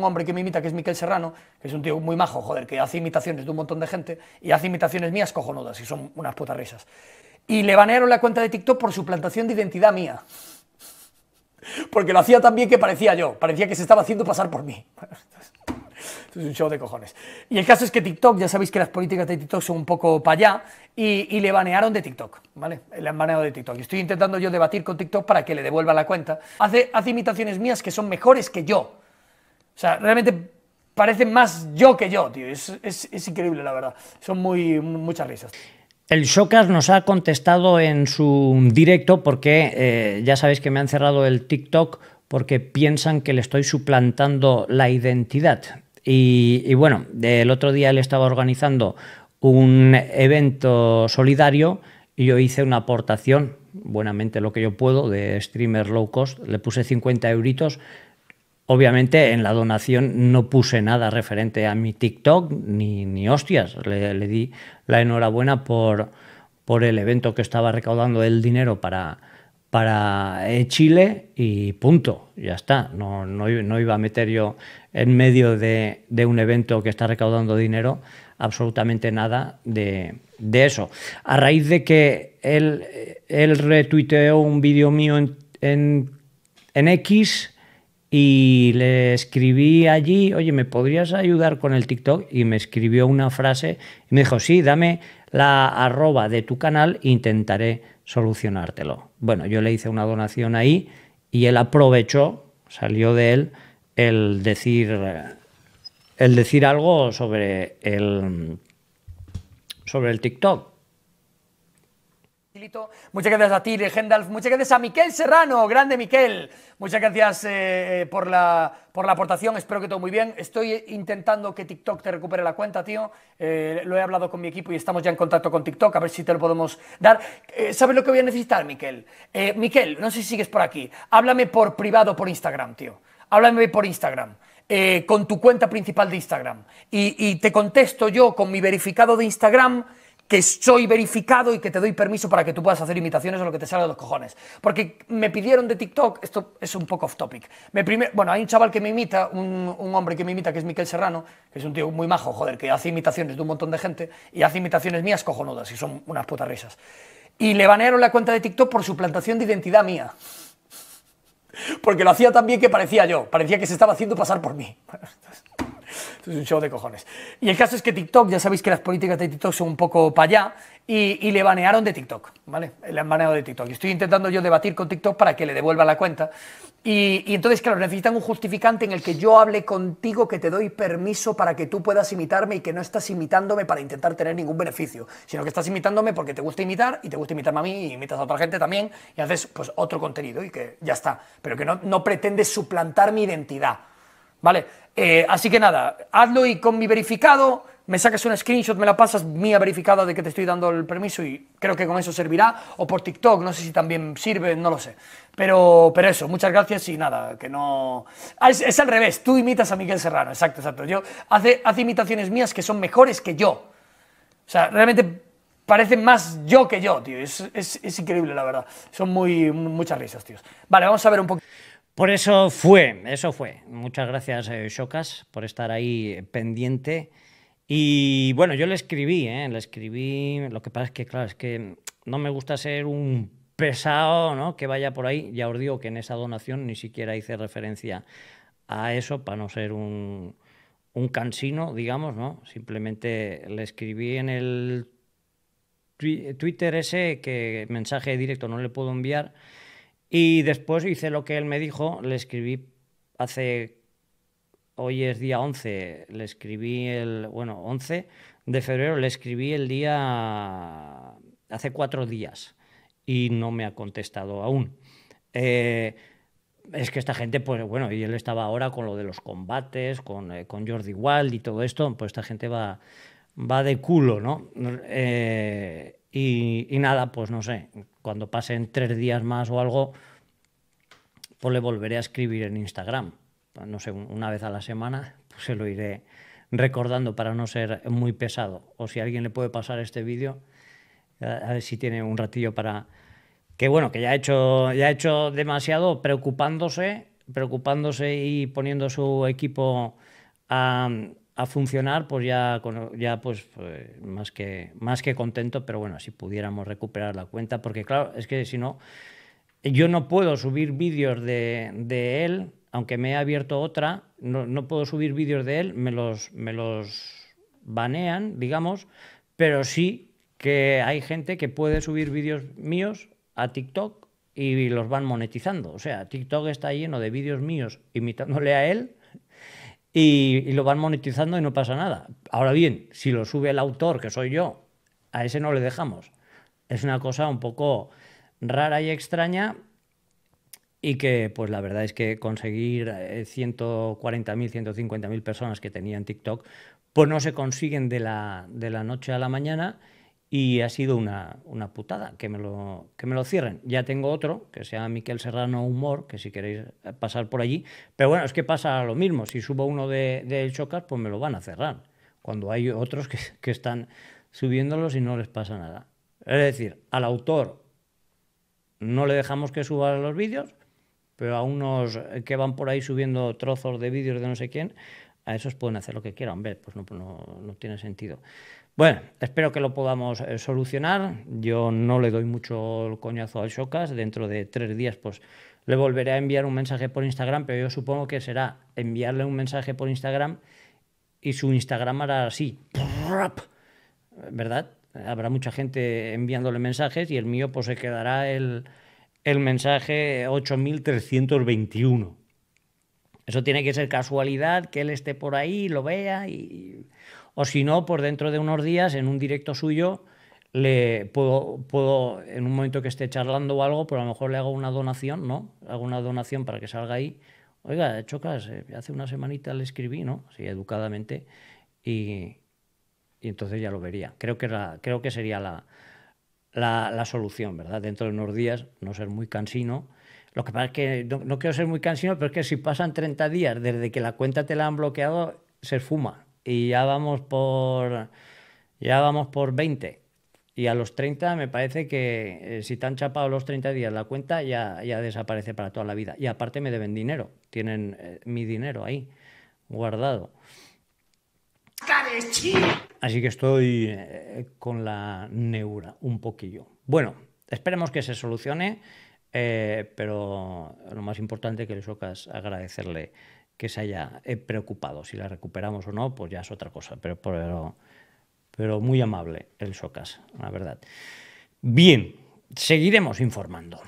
un hombre que me imita, que es Miquel Serrano, que es un tío muy majo, joder, que hace imitaciones de un montón de gente y hace imitaciones mías cojonudas y son unas putas risas. Y le banearon la cuenta de TikTok por suplantación de identidad mía. Porque lo hacía tan bien que parecía yo, parecía que se estaba haciendo pasar por mí. Esto es un show de cojones. Y el caso es que TikTok, ya sabéis que las políticas de TikTok son un poco para allá, y, le banearon de TikTok, ¿vale? Le han baneado de TikTok. Y estoy intentando yo debatir con TikTok para que le devuelva la cuenta. Hace, hace imitaciones mías que son mejores que yo. O sea, realmente parece más yo que yo, tío. Es, increíble, la verdad. Son muy, muchas risas. El Showcast nos ha contestado en su directo porque eh, ya sabéis que me han cerrado el TikTok porque piensan que le estoy suplantando la identidad. Y, y bueno, el otro día él estaba organizando un evento solidario y yo hice una aportación, buenamente lo que yo puedo, de streamer low cost. Le puse 50 euritos Obviamente en la donación no puse nada referente a mi TikTok, ni, ni hostias. Le, di la enhorabuena por, por el evento que estaba recaudando el dinero para, para eh, Chile y punto, ya está. No, no, iba a meter yo en medio de, un evento que está recaudando dinero absolutamente nada de, de eso. A raíz de que él, él retuiteó un vídeo mío en, en, en X, y le escribí allí, oye, ¿me podrías ayudar con el TikTok? Y me escribió una frase y me dijo, sí, dame la arroba de tu canal e intentaré solucionártelo. Bueno, yo le hice una donación ahí y él aprovechó, salió de él el decir, el decir algo sobre el, sobre el TikTok. Muchas gracias a ti, Gendalf. Muchas gracias a Miquel Serrano, grande Miquel. Muchas gracias eh, eh, por, la, aportación. Espero que todo muy bien. Estoy intentando que TikTok te recupere la cuenta, tío. Eh, lo he hablado con mi equipo y estamos ya en contacto con TikTok. A ver si te lo podemos dar. ¿Sabes lo que voy a necesitar, Miquel? Miquel, no sé si sigues por aquí. Háblame por privado por Instagram, tío. Háblame por Instagram. con tu cuenta principal de Instagram. y te contesto yo con mi verificado de Instagram que soy verificado y que te doy permiso para que tú puedas hacer imitaciones o lo que te salga de los cojones. Porque me pidieron de TikTok, esto es un poco off topic. bueno, hay un chaval que me imita, un, hombre que me imita, que es Miquel Serrano, que es un tío muy majo, joder, que hace imitaciones de un montón de gente y hace imitaciones mías cojonudas y son unas putas risas. Y le banearon la cuenta de TikTok por suplantación de identidad mía. Porque lo hacía tan bien que parecía yo, parecía que se estaba haciendo pasar por mí. Esto es un show de cojones. Y el caso es que TikTok, ya sabéis que las políticas de TikTok son un poco para allá, y, le banearon de TikTok, ¿vale? Le han baneado de TikTok. Y estoy intentando yo debatir con TikTok para que le devuelva la cuenta. Y, y, entonces, claro, necesitan un justificante en el que yo hable contigo, que te doy permiso para que tú puedas imitarme y que no estás imitándome para intentar tener ningún beneficio, sino que estás imitándome porque te gusta imitar y te gusta imitarme a mí y imitas a otra gente también y haces pues otro contenido y que ya está, pero que no, no pretendes suplantar mi identidad. ¿Vale? Eh, así que nada, hazlo y con mi verificado me sacas un screenshot, me la pasas mía verificada de que te estoy dando el permiso y creo que con eso servirá. O por TikTok, no sé si también sirve, no lo sé. Pero, pero eso, muchas gracias y nada, que no... Ah, es, al revés, tú imitas a Miguel Serrano, exacto, exacto. Yo, hace, hace imitaciones mías que son mejores que yo. O sea, realmente parece más yo que yo, tío. Es, increíble, la verdad. Son muy, muchas risas, tíos. Vale, vamos a ver un poquito. Por eso fue, eso fue. Muchas gracias, Shokas, eh, por estar ahí pendiente. Y bueno, yo le escribí, ¿eh? le escribí. Lo que pasa es que, claro, es que no me gusta ser un pesado, ¿no? Que vaya por ahí. Ya os digo que en esa donación ni siquiera hice referencia a eso para no ser un, cansino, digamos, ¿no? Simplemente le escribí en el Twitter ese que mensaje directo no le puedo enviar y después hice lo que él me dijo, le escribí hace, hoy es día 11, le escribí el, bueno, 11 de febrero, le escribí el día, hace cuatro días, y no me ha contestado aún. Eh, es que esta gente, pues bueno, y él estaba ahora con lo de los combates, con, eh, Jordi Wild y todo esto, pues esta gente va, va de culo, ¿no? Eh, y, nada, pues no sé, cuando pasen tres días más o algo, pues le volveré a escribir en Instagram. No sé, una vez a la semana, pues se lo iré recordando para no ser muy pesado. O si alguien le puede pasar este vídeo, a ver si tiene un ratillo para... Que bueno, que ya ha hecho, hecho demasiado preocupándose, preocupándose y poniendo su equipo a, a funcionar, pues ya, ya pues, pues, más, que, más que contento, pero bueno, si pudiéramos recuperar la cuenta, porque claro, es que si no, yo no puedo subir vídeos de, de él, aunque me he abierto otra, no, no puedo subir vídeos de él, me los, me los banean, digamos, pero sí que hay gente que puede subir vídeos míos a TikTok y los van monetizando. O sea, TikTok está lleno de vídeos míos imitándole a él y, lo van monetizando y no pasa nada. Ahora bien, si lo sube el autor, que soy yo, a ese no le dejamos. Es una cosa un poco rara y extraña y que pues la verdad es que conseguir 140.000, eh, 150.000 personas que tenían TikTok, pues no se consiguen de la, de la noche a la mañana y ha sido una, putada que me, lo, que me lo cierren. Ya tengo otro, que sea Miquel Serrano Humor, que si queréis eh, pasar por allí. Pero bueno, es que pasa lo mismo. Si subo uno de, El Chocas, pues me lo van a cerrar. Cuando hay otros que, que están subiéndolos y no les pasa nada. Es decir, al autor no le dejamos que suba los vídeos, pero a unos que van por ahí subiendo trozos de vídeos de no sé quién, a esos pueden hacer lo que quieran. Hombre, pues no, pues no tiene sentido. Bueno, espero que lo podamos eh, solucionar. Yo no le doy mucho el coñazo al Shocas. Dentro de tres días, pues le volveré a enviar un mensaje por Instagram, pero yo supongo que será enviarle un mensaje por Instagram y su Instagram hará así. ¿Verdad? Habrá mucha gente enviándole mensajes y el mío pues se quedará el mensaje 8321. Eso tiene que ser casualidad, que él esté por ahí, lo vea, y... o si no, por dentro de unos días, en un directo suyo, le puedo, puedo, en un momento que esté charlando o algo, pues a lo mejor le hago una donación, ¿no? Hago una donación para que salga ahí. Oiga, Chocas, eh, hace una semanita le escribí, ¿no? Sí, educadamente, y, entonces ya lo vería. Creo que, creo que sería la, la, solución, ¿verdad? Dentro de unos días, no ser muy cansino lo que pasa es que no, quiero ser muy cansino, pero es que si pasan 30 días desde que la cuenta te la han bloqueado, se fuma Y ya vamos por, ya vamos por 20. Y a los 30 me parece que eh, si te han chapado los 30 días la cuenta ya, ya desaparece para toda la vida. Y aparte me deben dinero. Tienen eh, mi dinero ahí, guardado. Así que estoy eh, con la neura un poquillo. Bueno, esperemos que se solucione. Eh, pero lo más importante que el SOCAS agradecerle que se haya eh, preocupado. Si la recuperamos o no, pues ya es otra cosa. Pero, pero, pero muy amable el Socas, la verdad. Bien, seguiremos informando.